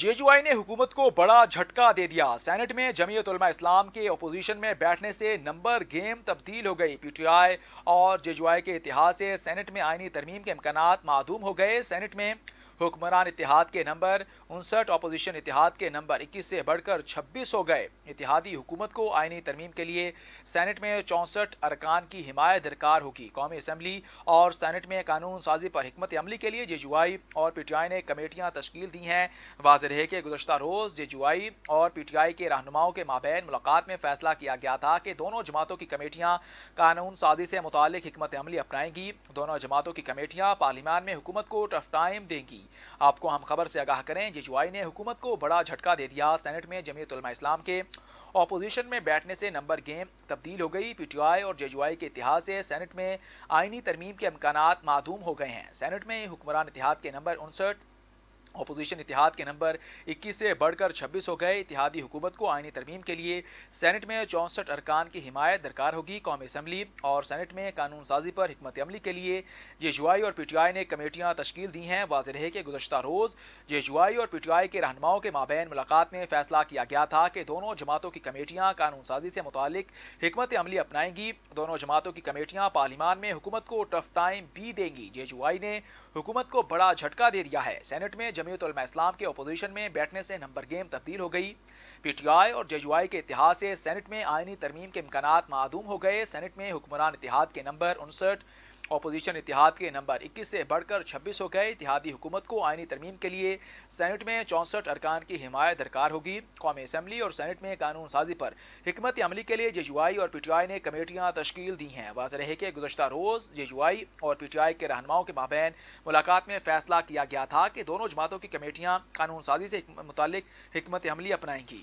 जेजुआई ने हुकूमत को बड़ा झटका दे दिया सेनेट में जमीयत उलमा इस्लाम के अपोजिशन में बैठने से नंबर गेम तब्दील हो गई पीटीआई और जेजुआई के इतिहास से सेनेट में आइनी तरमीम के इम्कान मदूम हो गए सेनेट में हुक्मरान इतिहाद के नंबर उनसठ अपोजिशन इतिहाद के नंबर 21 से बढ़कर 26 हो गए इतिहादी हुकूमत को आइनी तरमीम के लिए सैनट में चौंसठ अरकान की हिमायत दरकार होगी कौमी असम्बली और सैनट में कानून साजी पर हमत अमली के लिए जेजुआई और पीटीआई ने कमेटियाँ तश्ील दी हैं वाज तरह के गुजशत रोज़ आई और पीटीआई के रहनुमाओं के माबेन मुलाकात में फैसला किया गया था कि दोनों जमातों की कमेटियाँ कानून साजी से मुतल हमत अमली अपनाएंगी दोनों जमातों की कमेटियाँ पार्लियामान में हुकूमत को टफ टाइम देंगी आपको हम खबर से आगाह करें जेजुआई ने हुकूमत को बड़ा झटका दे दिया सेनेट में जमीयतलमा इस्लाम के अपोजिशन में बैठने से नंबर गेम तब्दील हो गई पीटीआई और जेजुआई के इतिहास से सेनेट में आइनी तरमीम के अमकान मादूम हो गए हैं सेनेट में हुक्मरान इतिहाद के नंबर उनसठ अपोजिशन इतिहाद के नंबर 21 से बढ़कर 26 हो गए इतिहादी हुकूमत को आईनी तरमीम के लिए सेनेट में चौंसठ अरकान की हिमायत दरकार होगी कौमी असम्बली और सेनेट में कानून साजी पर हमत अमली के लिए जेजुआई और पीटीआई ने कमेटियाँ तश्कील दी हैं वाज रहे कि गुजशत रोज़ जेजुआई और पीटीआई के रहनुमाओं के माबेन मुलाकात में फैसला किया गया था कि दोनों जमातों की कमेटियाँ कानून साजी से मुतल हमत अमली अपनाएंगी दोनों जमातों की कमेटियाँ पार्लिमान में हुकूमत को टफ टाइम भी देंगी जेजुआई ने हुकूमत को बड़ा झटका दे दिया है सैनट में जमीयत इस्लाम के अपोजिशन में बैठने से नंबर गेम तब्दील हो गई पीटीआई और जेजुआई के इतिहास से सेनेट में आइनी तरमीम के इम्कान मदूम हो गए सेनेट में हुक्मरान इतिहाद के नंबर उनसठ अपोजिशन इतिहाद के नंबर 21 से बढ़कर 26 हो गए इतिहादी हुकूमत को आइनी तरमीम के लिए सैनट में चौंसठ अरकान की हिमायत दरकार होगी कौमी असम्बली और सैनट में कानून साजी पर हमत अमली के लिए जेजुआई और पीटीआई ने कमेटियाँ तश्ल दी हैं वाज रहे कि गुजशत रोज़ जेजुआई और पीटीआई के रहनमाओं के माबेन मुलाकात में फैसला किया गया था कि दोनों जमातों की कमेटियाँ कानून साजी से मुतल हमत अमली अपनाएंगी